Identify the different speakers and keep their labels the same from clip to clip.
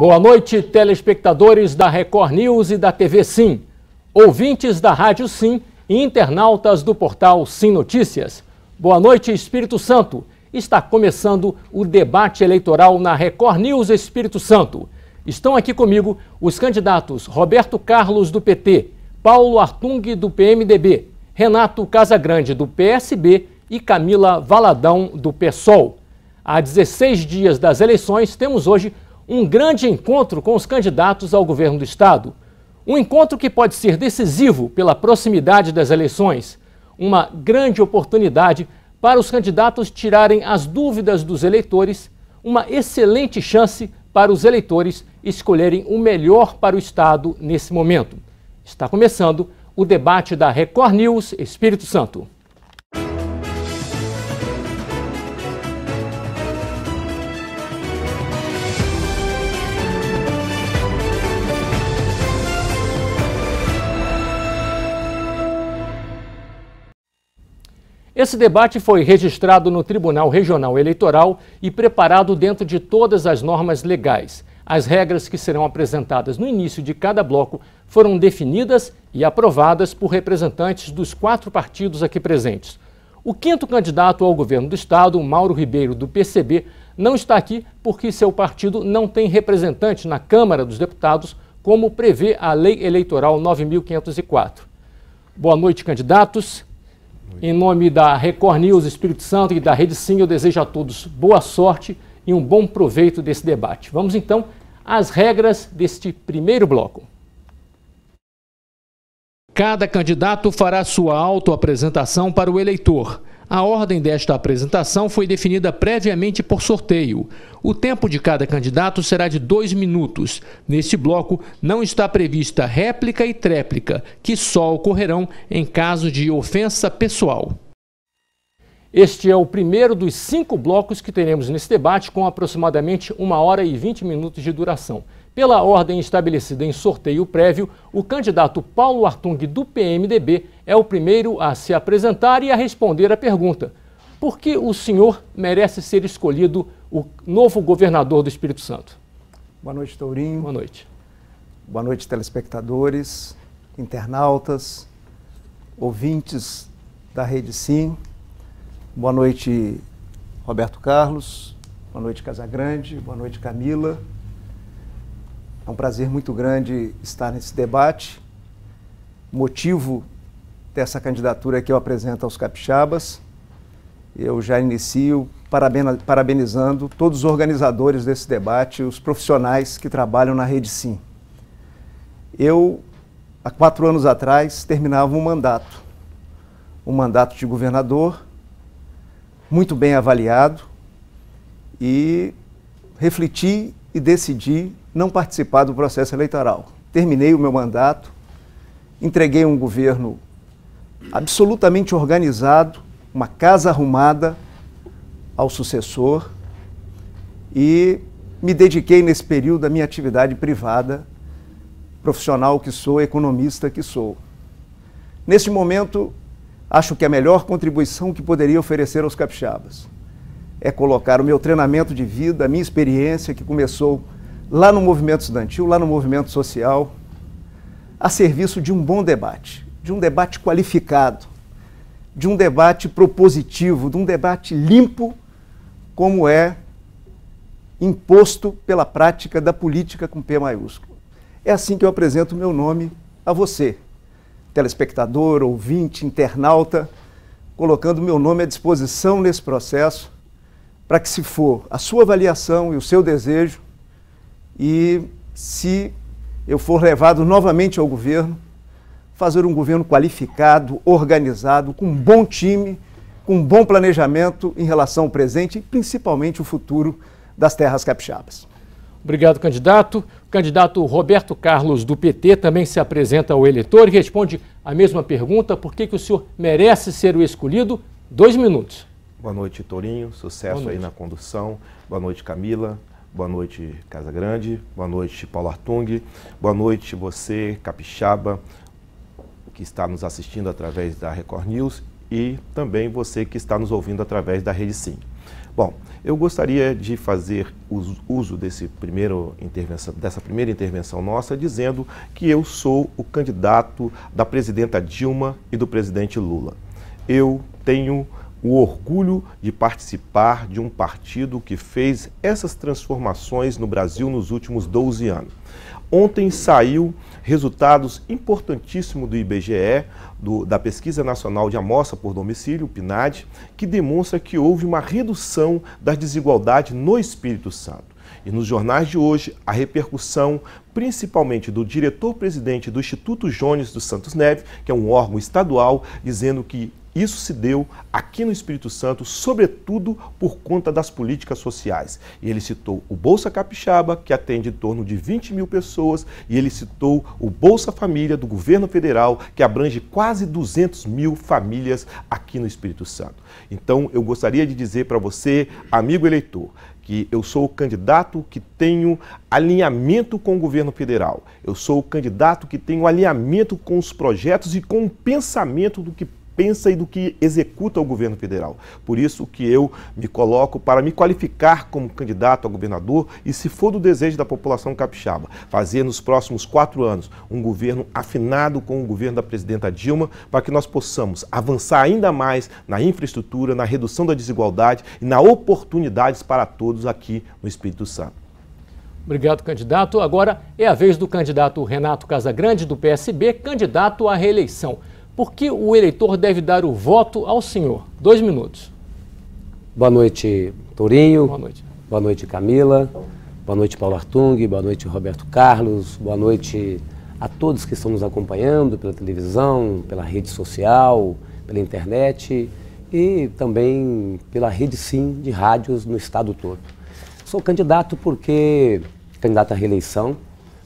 Speaker 1: Boa noite, telespectadores da Record News e da TV Sim, ouvintes da Rádio Sim e internautas do portal Sim Notícias. Boa noite, Espírito Santo. Está começando o debate eleitoral na Record News Espírito Santo. Estão aqui comigo os candidatos Roberto Carlos, do PT, Paulo Artung, do PMDB, Renato Casagrande, do PSB e Camila Valadão, do PSOL. Há 16 dias das eleições, temos hoje um grande encontro com os candidatos ao governo do Estado. Um encontro que pode ser decisivo pela proximidade das eleições. Uma grande oportunidade para os candidatos tirarem as dúvidas dos eleitores, uma excelente chance para os eleitores escolherem o melhor para o Estado nesse momento. Está começando o debate da Record News Espírito Santo. Esse debate foi registrado no Tribunal Regional Eleitoral e preparado dentro de todas as normas legais. As regras que serão apresentadas no início de cada bloco foram definidas e aprovadas por representantes dos quatro partidos aqui presentes. O quinto candidato ao governo do estado, Mauro Ribeiro, do PCB, não está aqui porque seu partido não tem representante na Câmara dos Deputados, como prevê a Lei Eleitoral 9504. Boa noite, candidatos. Em nome da Record News Espírito Santo e da Rede Sim, eu desejo a todos boa sorte e um bom proveito desse debate. Vamos então às regras deste primeiro bloco. Cada candidato fará sua autoapresentação para o eleitor. A ordem desta apresentação foi definida previamente por sorteio. O tempo de cada candidato será de dois minutos. Neste bloco, não está prevista réplica e tréplica, que só ocorrerão em caso de ofensa pessoal. Este é o primeiro dos cinco blocos que teremos nesse debate, com aproximadamente uma hora e vinte minutos de duração. Pela ordem estabelecida em sorteio prévio, o candidato Paulo Artung, do PMDB, é o primeiro a se apresentar e a responder à pergunta: por que o senhor merece ser escolhido o novo governador do Espírito Santo?
Speaker 2: Boa noite, Tourinho. Boa noite. Boa noite, telespectadores, internautas, ouvintes da Rede Sim. Boa noite, Roberto Carlos. Boa noite, Casagrande. Boa noite, Camila. É um prazer muito grande estar nesse debate. Motivo dessa candidatura que eu apresento aos capixabas. Eu já inicio parabenizando todos os organizadores desse debate, os profissionais que trabalham na Rede Sim. Eu, há quatro anos atrás, terminava um mandato. Um mandato de governador, muito bem avaliado, e refleti e decidi não participar do processo eleitoral. Terminei o meu mandato, entreguei um governo absolutamente organizado, uma casa arrumada ao sucessor e me dediquei nesse período à minha atividade privada, profissional que sou, economista que sou. Neste momento, acho que a melhor contribuição que poderia oferecer aos capixabas é colocar o meu treinamento de vida, a minha experiência, que começou lá no movimento estudantil, lá no movimento social, a serviço de um bom debate, de um debate qualificado, de um debate propositivo, de um debate limpo, como é imposto pela prática da política com P maiúsculo. É assim que eu apresento o meu nome a você, telespectador, ouvinte, internauta, colocando meu nome à disposição nesse processo para que se for a sua avaliação e o seu desejo e se eu for levado novamente ao governo, fazer um governo qualificado, organizado, com um bom time, com um bom planejamento em relação ao presente e principalmente o futuro das terras capixabas.
Speaker 1: Obrigado, candidato. O candidato Roberto Carlos, do PT, também se apresenta ao eleitor e responde a mesma pergunta: por que, que o senhor merece ser o escolhido? Dois minutos.
Speaker 3: Boa noite, Torinho. Sucesso noite. aí na condução. Boa noite, Camila. Boa noite, Casa Grande. Boa noite, Paulo Artung. Boa noite, você, Capixaba, que está nos assistindo através da Record News e também você que está nos ouvindo através da Rede Sim. Bom, eu gostaria de fazer uso desse primeiro intervenção, dessa primeira intervenção nossa, dizendo que eu sou o candidato da presidenta Dilma e do presidente Lula. Eu tenho o orgulho de participar de um partido que fez essas transformações no Brasil nos últimos 12 anos. Ontem saiu resultados importantíssimos do IBGE, do, da Pesquisa Nacional de Amostra por Domicílio, PNAD, que demonstra que houve uma redução da desigualdade no Espírito Santo. E nos jornais de hoje, a repercussão, principalmente do diretor-presidente do Instituto Jones dos Santos Neves, que é um órgão estadual, dizendo que isso se deu aqui no Espírito Santo, sobretudo por conta das políticas sociais. E ele citou o Bolsa Capixaba, que atende em torno de 20 mil pessoas, e ele citou o Bolsa Família do governo federal, que abrange quase 200 mil famílias aqui no Espírito Santo. Então, eu gostaria de dizer para você, amigo eleitor, que eu sou o candidato que tenho alinhamento com o governo federal. Eu sou o candidato que tenho alinhamento com os projetos e com o pensamento do que pensa e do que executa o governo federal. Por isso que eu me coloco para me qualificar como candidato a governador e, se for do desejo da população capixaba, fazer nos próximos quatro anos um governo afinado com o governo da presidenta Dilma, para que nós possamos avançar ainda mais na infraestrutura, na redução da desigualdade e na oportunidades para todos aqui no Espírito Santo.
Speaker 1: Obrigado, candidato. Agora é a vez do candidato Renato Casagrande, do PSB, candidato à reeleição. Por que o eleitor deve dar o voto ao senhor? Dois minutos.
Speaker 4: Boa noite, Tourinho. Boa noite. Boa noite, Camila. Boa noite, Paulo Artung. Boa noite, Roberto Carlos. Boa noite a todos que estão nos acompanhando pela televisão, pela rede social, pela internet e também pela rede Sim de rádios no estado todo. Sou candidato porque candidato à reeleição,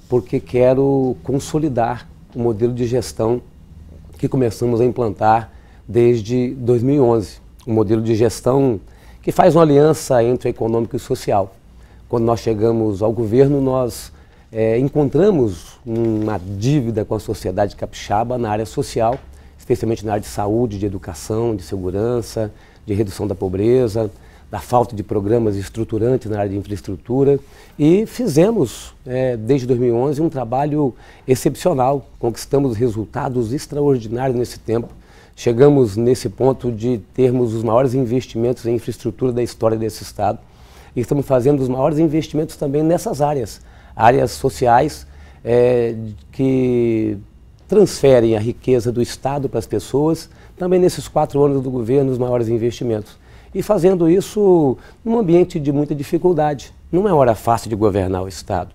Speaker 4: porque quero consolidar o modelo de gestão que começamos a implantar desde 2011, um modelo de gestão que faz uma aliança entre o econômico e o social. Quando nós chegamos ao governo, nós é, encontramos uma dívida com a sociedade capixaba na área social, especialmente na área de saúde, de educação, de segurança, de redução da pobreza, da falta de programas estruturantes na área de infraestrutura e fizemos, é, desde 2011, um trabalho excepcional. Conquistamos resultados extraordinários nesse tempo. Chegamos nesse ponto de termos os maiores investimentos em infraestrutura da história desse Estado e estamos fazendo os maiores investimentos também nessas áreas, áreas sociais é, que transferem a riqueza do Estado para as pessoas, também nesses quatro anos do governo, os maiores investimentos e fazendo isso num ambiente de muita dificuldade. Não é hora fácil de governar o Estado,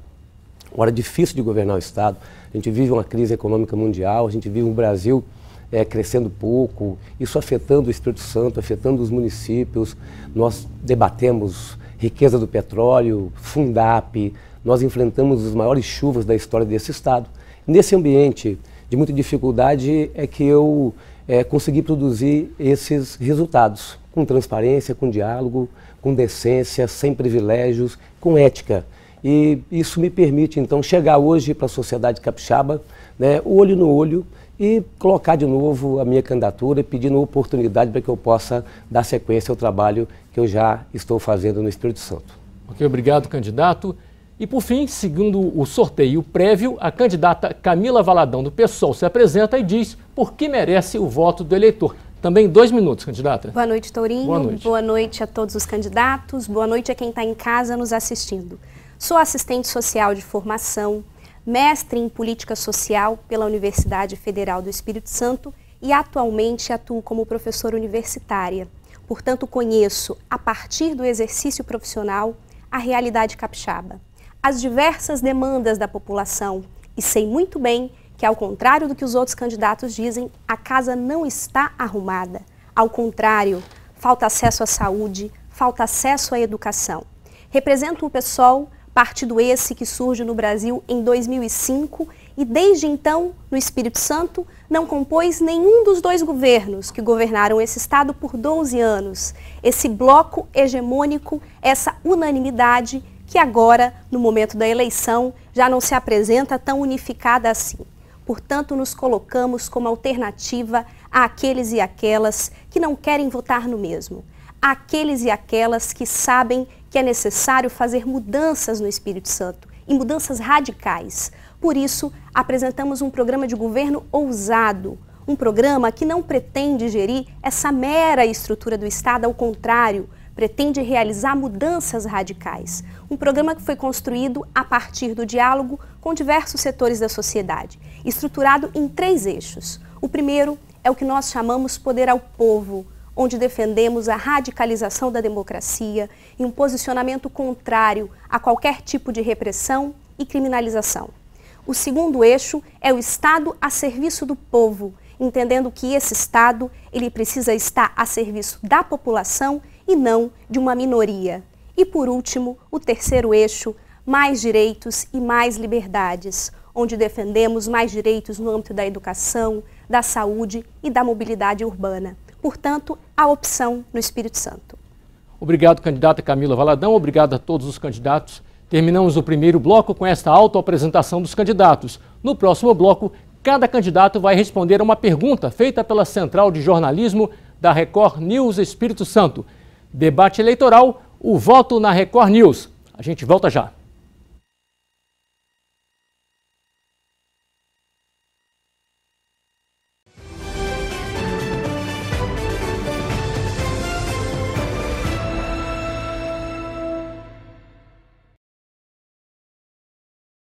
Speaker 4: hora difícil de governar o Estado. A gente vive uma crise econômica mundial, a gente vive um Brasil é, crescendo pouco, isso afetando o Espírito Santo, afetando os municípios. Nós debatemos riqueza do petróleo, Fundap, nós enfrentamos as maiores chuvas da história desse Estado. Nesse ambiente de muita dificuldade é que eu é, conseguir produzir esses resultados com transparência, com diálogo, com decência, sem privilégios, com ética. E isso me permite, então, chegar hoje para a sociedade capixaba, né, olho no olho, e colocar de novo a minha candidatura, pedindo oportunidade para que eu possa dar sequência ao trabalho que eu já estou fazendo no Espírito
Speaker 1: Santo. Ok, obrigado, candidato. E por fim, segundo o sorteio prévio, a candidata Camila Valadão do PSOL se apresenta e diz por que merece o voto do eleitor. Também dois minutos, candidata. Boa
Speaker 5: noite, Tourinho. Boa noite, Boa noite a todos os candidatos. Boa noite a quem está em casa nos assistindo. Sou assistente social de formação, mestre em política social pela Universidade Federal do Espírito Santo e atualmente atuo como professora universitária. Portanto, conheço, a partir do exercício profissional, a realidade capixaba as diversas demandas da população e sei muito bem que, ao contrário do que os outros candidatos dizem, a casa não está arrumada. Ao contrário, falta acesso à saúde, falta acesso à educação. Represento o PSOL, partido esse que surge no Brasil em 2005 e desde então, no Espírito Santo, não compôs nenhum dos dois governos que governaram esse estado por 12 anos. Esse bloco hegemônico, essa unanimidade que agora, no momento da eleição, já não se apresenta tão unificada assim. Portanto, nos colocamos como alternativa àqueles e aquelas que não querem votar no mesmo, àqueles e aquelas que sabem que é necessário fazer mudanças no Espírito Santo e mudanças radicais. Por isso, apresentamos um programa de governo ousado, um programa que não pretende gerir essa mera estrutura do Estado, ao contrário, pretende realizar mudanças radicais. Um programa que foi construído a partir do diálogo com diversos setores da sociedade, estruturado em três eixos. O primeiro é o que nós chamamos poder ao povo, onde defendemos a radicalização da democracia e um posicionamento contrário a qualquer tipo de repressão e criminalização. O segundo eixo é o Estado a serviço do povo, entendendo que esse Estado ele precisa estar a serviço da população e não de uma minoria. E por último, o terceiro eixo, mais direitos e mais liberdades, onde defendemos mais direitos no âmbito da educação, da saúde e da mobilidade urbana. Portanto, a opção no Espírito Santo.
Speaker 1: Obrigado, candidata Camila Valadão. Obrigado a todos os candidatos. Terminamos o primeiro bloco com esta autoapresentação dos candidatos. No próximo bloco, cada candidato vai responder a uma pergunta feita pela Central de Jornalismo da Record News Espírito Santo. Debate eleitoral, o voto na Record News. A gente volta já.